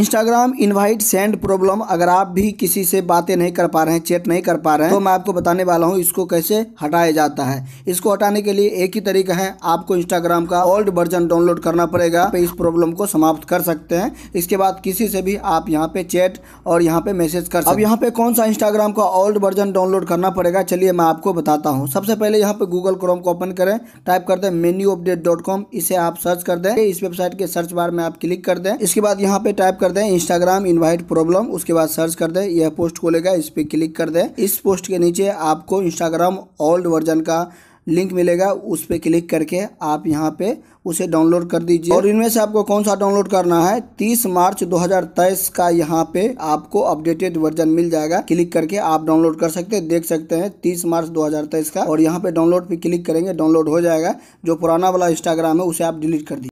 Instagram invite send problem अगर आप भी किसी से बातें नहीं कर पा रहे हैं चैट नहीं कर पा रहे हैं तो मैं आपको बताने वाला हूँ इसको कैसे हटाया जाता है इसको हटाने के लिए एक ही तरीका है आपको इंस्टाग्राम का ओल्ड वर्जन डाउनलोड करना पड़ेगा इस प्रॉब्लम को समाप्त कर सकते हैं इसके बाद किसी से भी आप यहाँ पे चैट और यहाँ पे मैसेज कर अब यहाँ पे कौन सा इंस्टाग्राम का ओल्ड वर्जन डाउनलोड करना पड़ेगा चलिए मैं आपको बताता हूँ सबसे पहले यहाँ पे गूगल क्रोम को ओपन करें टाइप कर दें मेन्यू अपडेट डॉट कॉम इसे आप सर्च कर दें इस वेबसाइट के सर्च बार में आप क्लिक कर दें इसके बाद यहाँ पे टाइप कर कर दें इंस्टाग्राम इनवाइट प्रॉब्लम उसके बाद सर्च कर दें यह पोस्ट खोलेगा इस पर क्लिक कर दें इस पोस्ट के नीचे आपको इंस्टाग्राम ओल्ड वर्जन का लिंक मिलेगा उस पर क्लिक करके आप यहां पे उसे डाउनलोड कर दीजिए और इनमें से आपको कौन सा डाउनलोड करना है 30 मार्च 2023 का यहां पे आपको अपडेटेड वर्जन मिल जाएगा क्लिक करके आप डाउनलोड कर सकते हैं देख सकते हैं 30 मार्च 2023 का और यहां पे डाउनलोड पे क्लिक करेंगे डाउनलोड हो जाएगा जो पुराना वाला इंस्टाग्राम है उसे आप डिलीट कर दीजिए